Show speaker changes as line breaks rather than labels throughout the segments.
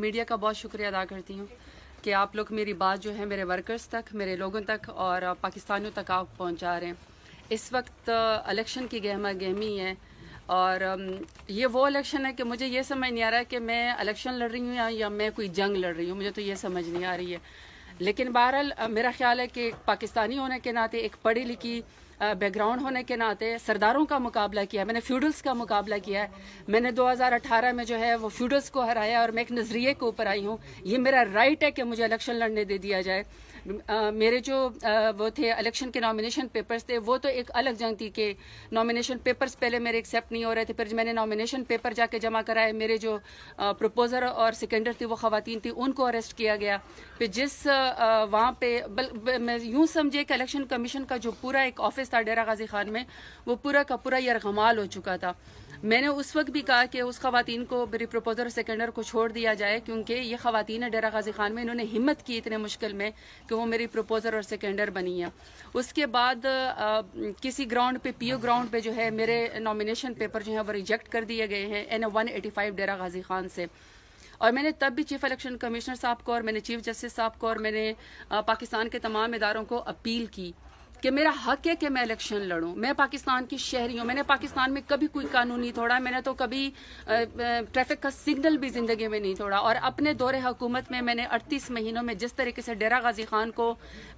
media का बहुत शुक्रिया अदा करती हूँ कि आप लोग मेरी बात जो है मेरे वर्कर्स तक मेरे लोगों तक और पाकिस्तानियों तक आप पहुँचा रहे हैं इस वक्त इलेक्शन की गहमा गहमी है और ये वो इलेक्शन है कि मुझे ये समझ नहीं आ रहा है कि मैं इलेक्शन लड़ रही हूँ या, या मैं कोई जंग लड़ रही हूँ मुझे तो ये समझ नहीं आ रही है लेकिन बहरहाल मेरा ख्याल है कि पाकिस्तानी होने के नाते एक पढ़ी लिखी बैकग्राउंड होने के नाते सरदारों का मुकाबला किया मैंने फ्यूडल्स का मुकाबला किया है मैंने 2018 में जो है वो फ्यूडल्स को हराया और मैं एक नज़रिए के ऊपर आई हूँ ये मेरा राइट है कि मुझे इलेक्शन लड़ने दे दिया जाए आ, मेरे जो आ, वो थे इलेक्शन के नॉमिनेशन पेपर्स थे वो तो एक अलग जंग थी कि नॉमिनेशन पेपर्स पहले मेरे एक्सेप्ट नहीं हो रहे थे फिर मैंने नॉमिनेशन पेपर जाके जमा कराए मेरे जो प्रपोजर और सेकेंडर थी वो खातन थी उनको अरेस्ट किया गया फिर जिस वहाँ पे बल, मैं यूँ समझे कि इलेक्शन कमीशन का जो पूरा एक ऑफिस था डेरा गाजी खान में वो पूरा का पूरा यरगमाल हो चुका था मैंने उस वक्त भी कहा कि उस खातन को मेरी प्रपोजर सेकेंडर को छोड़ दिया जाए क्योंकि ये खातन है डेरा गाजी खान में इन्होंने हिम्मत की इतने मुश्किल में कि वो मेरी प्रपोजर और सेकेंडर बनी है उसके बाद आ, किसी ग्राउंड पे पीओ ग्राउंड पे जो है मेरे नॉमिनेशन पेपर जो है वो रिजेक्ट कर दिए गए हैं N one eighty five Dera Ghazi Khan से और मैंने तब भी चीफ इलेक्शन कमिश्नर साहब को और मैंने चीफ जस्टिस साहब को और मैंने पाकिस्तान के तमाम इदारों को अपील की कि मेरा हक है कि मैं इलेक्शन लड़ूं मैं पाकिस्तान की शहरी हूं मैंने पाकिस्तान में कभी कोई कानून नहीं तोड़ा मैंने तो कभी ट्रैफिक का सिग्नल भी जिंदगी में नहीं तोड़ा और अपने दौरे हुकूमत में मैंने अड़तीस महीनों में जिस तरीके से डेरा गाजी खान को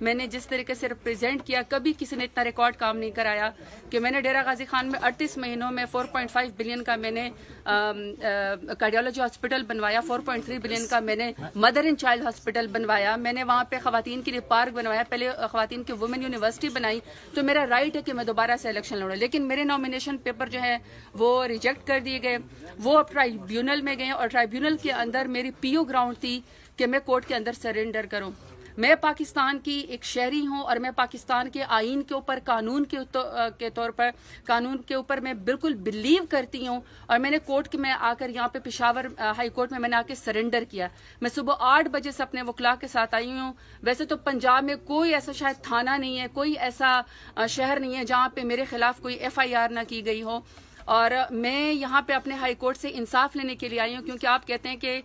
मैंने जिस तरीके से रिप्रेजेंट किया कभी किसी ने इतना रिकॉर्ड काम नहीं कराया कि मैंने डेरा गाजी खान में अड़तीस महीनों में फोर बिलियन का मैंने कार्डियोलॉजी हॉस्पिटल बनवाया फोर बिलियन का मैंने मदर एंड चाइल्ड हॉस्पिटल बनवाया मैंने वहां पर खातन के लिए पार्क बनवाया पहले खातन के वुमेन यूनिवर्सिटी बनाई तो मेरा राइट है कि मैं दोबारा से इलेक्शन लड़ूँ लेकिन मेरे नॉमिनेशन पेपर जो है वो रिजेक्ट कर दिए गए वो अब ट्राइब्यूनल में गए और ट्राइब्यूनल के अंदर मेरी पीओ ग्राउंड थी कि मैं कोर्ट के अंदर सरेंडर करूँ मैं पाकिस्तान की एक शहरी हूं और मैं पाकिस्तान के आइन के ऊपर कानून के तो, के तौर पर कानून के ऊपर मैं बिल्कुल बिलीव करती हूं और मैंने कोर्ट के में आकर यहां पे पिशावर हाई कोर्ट में मैंने आके सरेंडर किया मैं सुबह आठ बजे से अपने वकला के साथ आई हूं वैसे तो पंजाब में कोई ऐसा शायद थाना नहीं है कोई ऐसा शहर नहीं है जहां पर मेरे खिलाफ कोई एफ आई आर ना की गई हो और मैं यहाँ पे अपने हाई कोर्ट से इंसाफ लेने के लिए आई हूँ क्योंकि आप कहते हैं कि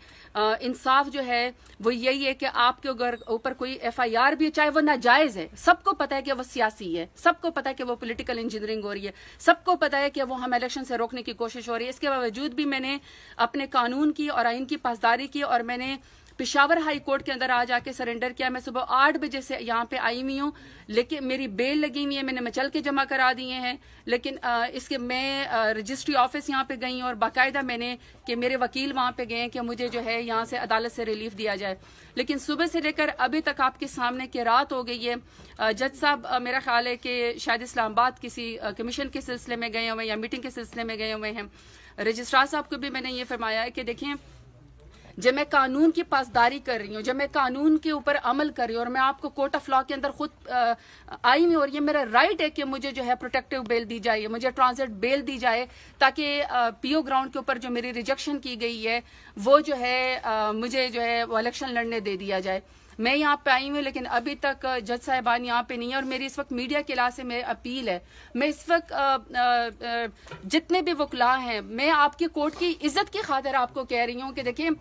इंसाफ जो है वो यही है कि आपके घर ऊपर कोई एफआईआर भी चाहे वो नाजायज है सबको पता है कि वो सियासी है सबको पता है कि वो पोलिटिकल इंजीनियरिंग हो रही है सबको पता है कि वो हम इलेक्शन से रोकने की कोशिश हो रही है इसके बावजूद भी मैंने अपने कानून की और आइन की पासदारी की और मैंने पिशावर हाई कोर्ट के अंदर आज आके सरेंडर किया मैं सुबह आठ बजे से यहाँ पे आई हुई हूँ लेकिन मेरी बेल लगी हुई है मैंने मचल के जमा करा दिए हैं लेकिन आ, इसके मैं रजिस्ट्री ऑफिस यहाँ पे गई और बाकायदा मैंने कि मेरे वकील वहां पे गए कि मुझे जो है यहाँ से अदालत से रिलीफ दिया जाए लेकिन सुबह से लेकर अभी तक आपके सामने की रात हो गई है जज साहब मेरा ख्याल है कि शायद इस्लामाबाद किसी कमीशन के सिलसिले में गए हुए हैं या मीटिंग के सिलसिले में गए हुए हैं रजिस्ट्रार साहब को भी मैंने ये फरमाया है कि देखें जब मैं कानून की पासदारी कर रही हूँ जब मैं कानून के ऊपर अमल कर रही हूँ और मैं आपको कोर्ट ऑफ लॉ के अंदर खुद आई हुई और ये मेरा राइट है कि मुझे जो है प्रोटेक्टिव बेल दी जाए मुझे ट्रांजिट बेल दी जाए ताकि पीओ ग्राउंड के ऊपर जो मेरी रिजेक्शन की गई है वो जो है मुझे जो है वो इलेक्शन लड़ने दे दिया जाए मैं यहाँ पे आई हूँ लेकिन अभी तक जज साहिबान यहाँ पे नहीं है और मेरी इस वक्त मीडिया के लाह से मेरी अपील है मैं इस वक्त जितने भी वकला हैं मैं आपकी कोर्ट की इज्जत की खातिर आपको कह रही हूँ कि देखिये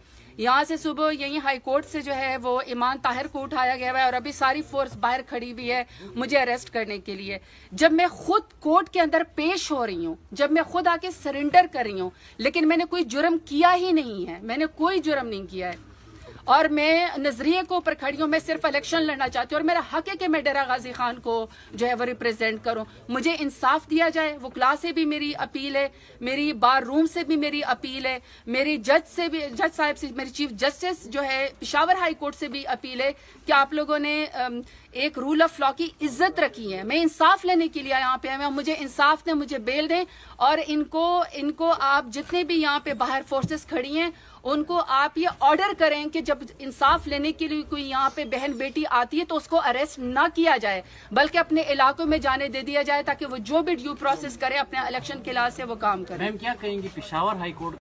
यहाँ से सुबह यही हाई कोर्ट से जो है वो ईमान ताहिर को उठाया गया है और अभी सारी फोर्स बाहर खड़ी हुई है मुझे अरेस्ट करने के लिए जब मैं खुद कोर्ट के अंदर पेश हो रही हूँ जब मैं खुद आके सरेंडर कर रही हूँ लेकिन मैंने कोई जुर्म किया ही नहीं है मैंने कोई जुर्म नहीं किया है और मैं नजरिए को ऊपर खड़ी हूँ मैं सिर्फ इलेक्शन लड़ना चाहती हूँ और मेरा हक है कि मैं डेरा गाजी खान को जो है वो रिप्रेजेंट करूँ मुझे इंसाफ दिया जाए वो क्लास से भी मेरी अपील है मेरी बार रूम से भी मेरी अपील है मेरी जज से भी जज साहब से मेरी चीफ जस्टिस जो है पिशावर हाई कोर्ट से भी अपील है कि आप लोगों ने एक रूल ऑफ लॉ की इज्जत रखी है मैं इंसाफ लेने के लिए यहाँ पे आया मुझे इंसाफ दें मुझे बेल दें और इनको इनको आप जितने भी यहाँ पे बाहर फोर्सेस खड़ी हैं उनको आप ये ऑर्डर करें कि जब इंसाफ लेने के लिए कोई यहाँ पे बहन बेटी आती है तो उसको अरेस्ट ना किया जाए बल्कि अपने इलाकों में जाने दे दिया जाए ताकि वो जो भी ड्यू प्रोसेस करे अपने इलेक्शन के लिहाज से वो काम करें क्या कहेंगे पिशावर हाईकोर्ट